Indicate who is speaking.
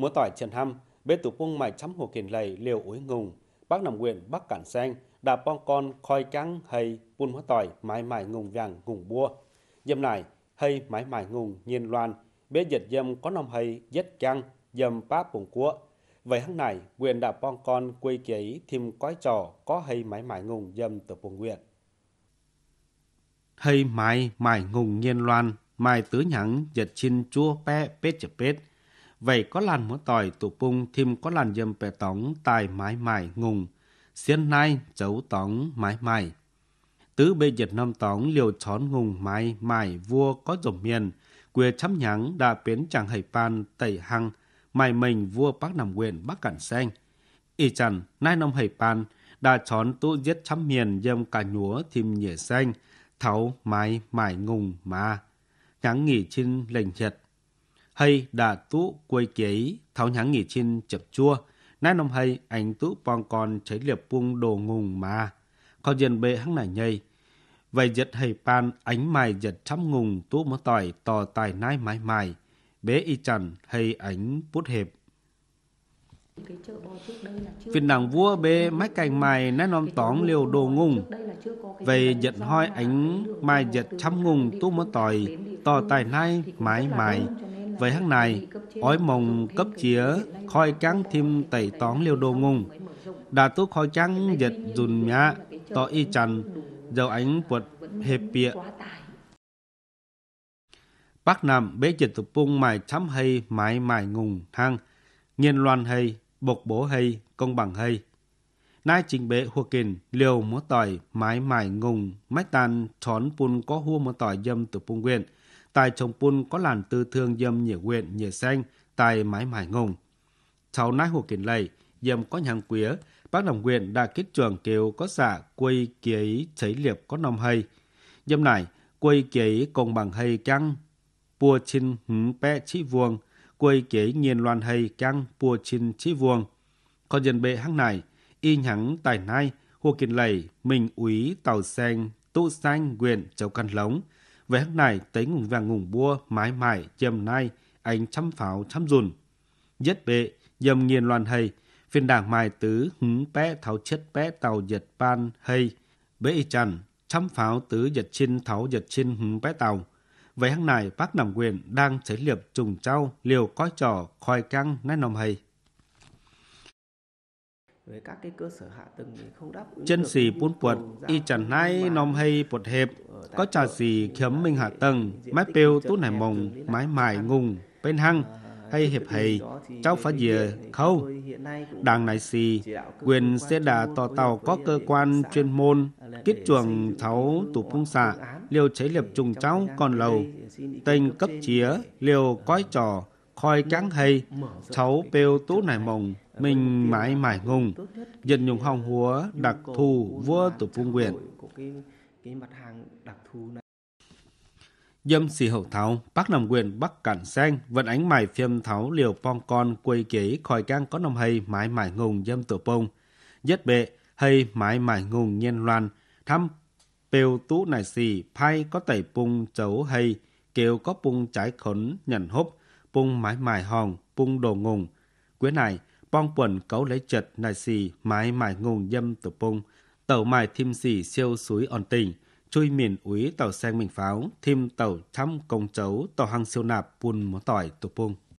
Speaker 1: múa tỏi trần hăm, bê tủ cung mài chấm hồ kiền lầy liều úi ngùng, bác nằm nguyện bác cản sen, đà bong con khoi trắng hay buôn hóa tỏi mãi mãi ngùng vàng ngùng bua. Dâm này hay mãi mãi ngùng nhiên loan, bế dịch dâm có nông hay dết căng, dâm bác bùng cua. Vậy hăng này, quyền đà bong con quê kỹ thêm cói trò có hay mãi mãi ngùng dâm từ bùng nguyện. Hay mãi mãi ngùng nhiên loan, mai tứ nhắn dịch xin chua pe pết chập pết vậy có làn múa tỏi tụ pung thêm có làn dâm bè tóng tài mái mài ngùng, xiên nay chấu tóng mái mài Tứ bê Việt năm tóng liều chón ngùng mái mài vua có dòng miền, quê chấm nhắng đã biến chàng hầy pan tẩy hăng, mài mình vua bắc nằm quyền bắc cản xanh. Y chẳng, nay năm hầy pan, đã chón tụ giết chấm miền dâm cả nhúa thêm nhỉa xanh, thấu mái mài ngùng mà. Nhắn nghỉ trên lệnh nhật hay đã tú quê kế tháo nháng nghỉ trên chập chua nãy năm hay anh tú bong con cháy liệp buông đồ ngùng mà có dân bê hăng nải nhây vậy giật hay pan ánh mài giật trăm ngùng tú mó tỏi tò tài nai mái mài bế y chằn hay ánh bút hẹp phiên đảng vua bê mái cành mài nét nom tóng liều đồ ngùng Về giật hoi ánh mai giật trăm ngùng tu mơ tỏi tỏ tài nai mái mài, mài về hang này, ói mồng cấp chía khoi trắng thêm tẩy tóng liều đồ ngung. Đà tú khoi trắng dịch dùn nhá, tỏ y chằn dầu ánh quật hẹp bịa. Bắc Nam bế dịch tục bung mài chấm hay mãi mài ngùng hang, nghiên loan hay, bộc bổ hay, công bằng hay. Nai trình bế hua kìn liều múa tỏi mãi mài ngùng, mách tàn trón bùn có hua múa tỏi dâm tục bung quyền tại trồng pun có làn tư thương dâm nhỉ huyện nhỉ xanh tại mái mải ngùng. Cháu nái hồ kiến lầy, dâm có nhàng quía, bác đồng quyền đã kết trường kêu có xả quây kiấy cháy liệp có nông hay. Dâm này, quây kiấy công bằng hay căng, pua chin hứng bé chí vuông, quây kiấy nghiên loan hay căng pua chin chí vuông. Còn dân bệ hăng này, y nhắn tài nai, hồ kiến lầy, mình úy tàu xanh, tụ xanh quyền châu căn lóng. Về hắc này tính vàng ngùng bua, mái mải, dầm nay anh chăm pháo chăm dùn. Giết bệ, dầm nghiền loàn hầy, phiên đảng mài tứ hứng bé tháo chết bé tàu giật ban hay bế y chằn chăm pháo tứ giật trên tháo giật trên hứng bé tàu về hằng này bác nằm quyền đang chế liệp trùng trao liều coi trò khoai căng nay nòng hay chân xì bún bột y chẳng nay nom hay bột hẹp có trà xì khiếm minh hạ tầng mái pêu tú này mồng mái mài ngùng bên hăng à, à, à, hay hiệp hầy cháu phá dìa khâu đảng này xì quyền sẽ đà tò tàu có cơ quan chuyên môn kết chuồng tháo tủ phung xạ liều cháy liệp trùng cháu còn lầu tên cấp chía liều coi trò khoi cáng hay cháu pêu tú này mồng mình mãi mãi ngùng dân nhung hồng húa đặc thù vua tổ phương quyền dâm xì hậu tháo bắc nằm quyền bắc cản xanh vận ánh mài phiêm tháo liều phong con quây kế khói cang có nằm hay mãi mãi ngùng dâm tổ pông nhất bệ hay mãi mãi ngùng nhân loan thăm pêu tú này xì phai có tẩy pung chấu hay kêu có pung trái khốn nhận húp pung mãi mài hòn pung đồ ngùng quyến này bong quần cấu lấy chật này xì mãi mài ngùng dâm tụ pung tàu mài thêm xì siêu suối ổn tình chui miền úy tàu sen mình pháo thêm tàu thăm công chấu tàu hăng siêu nạp buôn món tỏi tụ pung